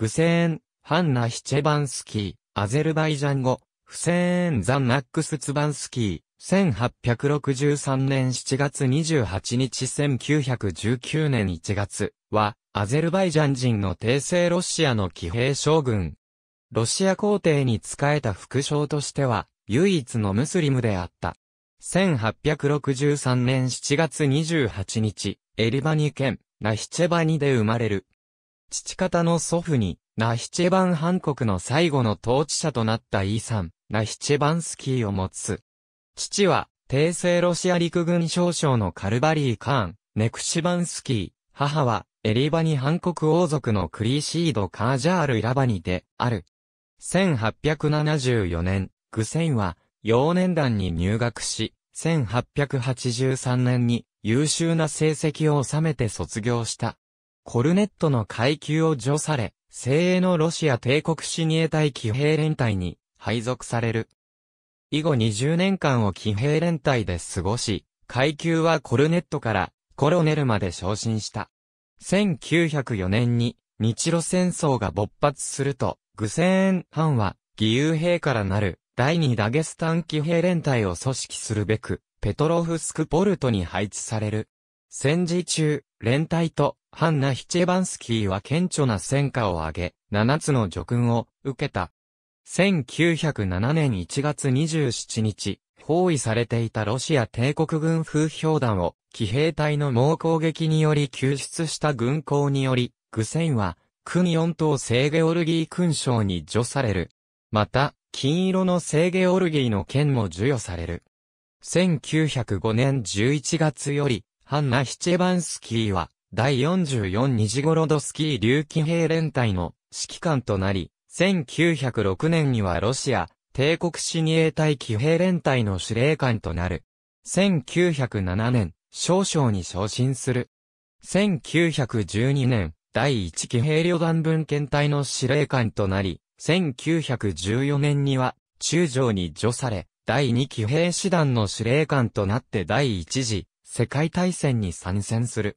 グセーン、ハンナ・ヒチェバンスキー、アゼルバイジャン語、フセーン・ザマックス・ツバンスキー、1863年7月28日1919年1月は、アゼルバイジャン人の帝政ロシアの騎兵将軍。ロシア皇帝に仕えた副将としては、唯一のムスリムであった。1863年7月28日、エリバニ県、ナヒチェバニで生まれる。父方の祖父に、ナヒチェバン・ハン国の最後の統治者となったイーサン、ナヒチェバンスキーを持つ。父は、帝政ロシア陸軍少将のカルバリー・カーン、ネクシバンスキー、母は、エリバニ韓国王族のクリーシード・カージャール・イラバニで、ある。1874年、グセインは、幼年団に入学し、1883年に優秀な成績を収めて卒業した。コルネットの階級を除され、精鋭のロシア帝国ニエ隊騎兵連隊に配属される。以後20年間を騎兵連隊で過ごし、階級はコルネットからコロネルまで昇進した。1904年に日露戦争が勃発すると、グセーン藩は義勇兵からなる第二ダゲスタン騎兵連隊を組織するべく、ペトロフスクポルトに配置される。戦時中、連隊とハンナ・ヒチェバンスキーは顕著な戦果を上げ、7つの叙勲を受けた。1907年1月27日、包囲されていたロシア帝国軍風評団を、騎兵隊の猛攻撃により救出した軍港により、グセインは、国4島聖ゲオルギー勲章に除される。また、金色の聖ゲオルギーの剣も授与される。1905年11月より、ハンナ・ヒチェバンスキーは、第44日頃ドスキー竜騎兵連隊の指揮官となり、1906年にはロシア、帝国親衛隊騎兵連隊の司令官となる。1907年、少将に昇進する。1912年、第1騎兵旅団分遣隊の司令官となり、1914年には、中将に除され、第2騎兵師団の司令官となって第1次世界大戦に参戦する。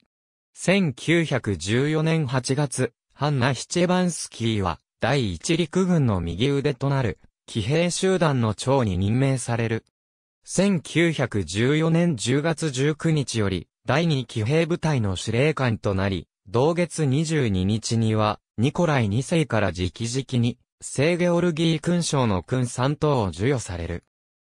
1914年8月、ハンナ・ヒチェバンスキーは、第一陸軍の右腕となる、騎兵集団の長に任命される。1914年10月19日より、第二騎兵部隊の司令官となり、同月22日には、ニコライ2世から直々に、聖ゲオルギー勲章の勲3等を授与される。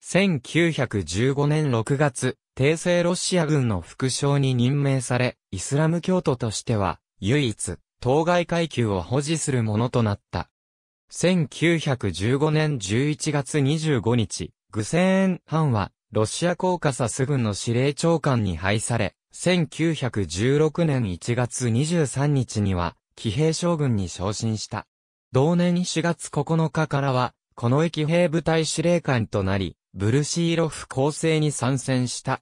1915年6月、帝政ロシア軍の副将に任命され、イスラム教徒としては、唯一、当該階級を保持するものとなった。1915年11月25日、グセーン・ハンは、ロシアコーカサス軍の司令長官に配され、1916年1月23日には、騎兵将軍に昇進した。同年4月9日からは、この駅兵部隊司令官となり、ブルシーロフ構成に参戦した。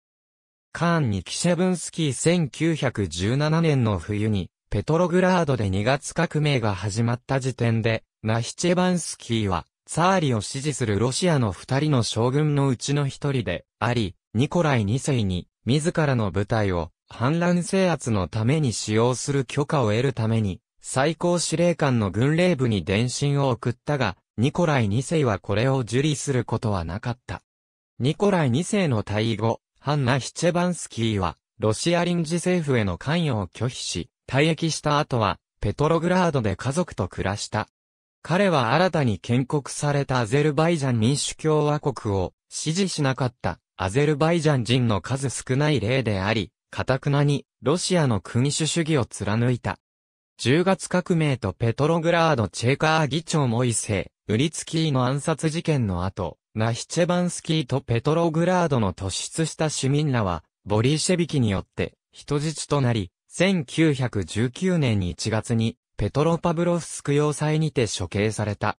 カーン・にキシェブンスキー1917年の冬に、ペトログラードで2月革命が始まった時点で、ナヒチェバンスキーは、ツァーリを支持するロシアの二人の将軍のうちの一人であり、ニコライ2世に、自らの部隊を反乱制圧のために使用する許可を得るために、最高司令官の軍令部に電信を送ったが、ニコライ2世はこれを受理することはなかった。ニコライ2世の退位後、ハンナ・ヒチェバンスキーは、ロシア臨時政府への関与を拒否し、退役した後は、ペトログラードで家族と暮らした。彼は新たに建国されたアゼルバイジャン民主共和国を支持しなかったアゼルバイジャン人の数少ない例であり、かたくなにロシアの君主主義を貫いた。10月革命とペトログラードチェーカー議長モイセイ、ウリツキーの暗殺事件の後、ナヒチェバンスキーとペトログラードの突出した市民らは、ボリシェビキによって人質となり、1919年1月にペトロパブロフスク要塞にて処刑された。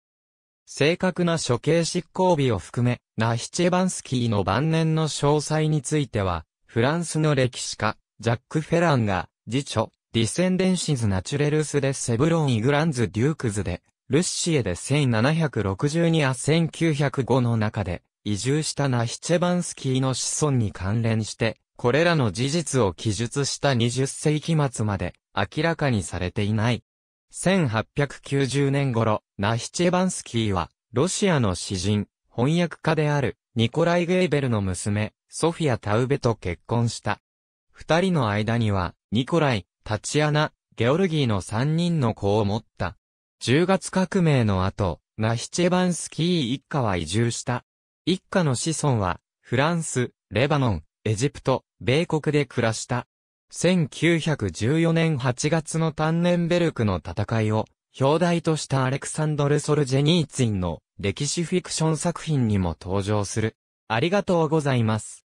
正確な処刑執行日を含め、ナヒチェバンスキーの晩年の詳細については、フランスの歴史家、ジャック・フェランが、辞書、ディセンデンシズ・ナチュレルス・デ・セブロン・イグランズ・デュークズで、ルッシエで1762や1905の中で、移住したナヒチェバンスキーの子孫に関連して、これらの事実を記述した20世紀末まで明らかにされていない。1890年頃、ナヒチェバンスキーは、ロシアの詩人、翻訳家である、ニコライ・ゲーベルの娘、ソフィア・タウベと結婚した。二人の間には、ニコライ、タチアナ、ゲオルギーの三人の子を持った。10月革命の後、ナヒチェバンスキー一家は移住した。一家の子孫は、フランス、レバノン、エジプト、米国で暮らした。1914年8月のタンネンベルクの戦いを、表題としたアレクサンドル・ソルジェニーツィンの歴史フィクション作品にも登場する。ありがとうございます。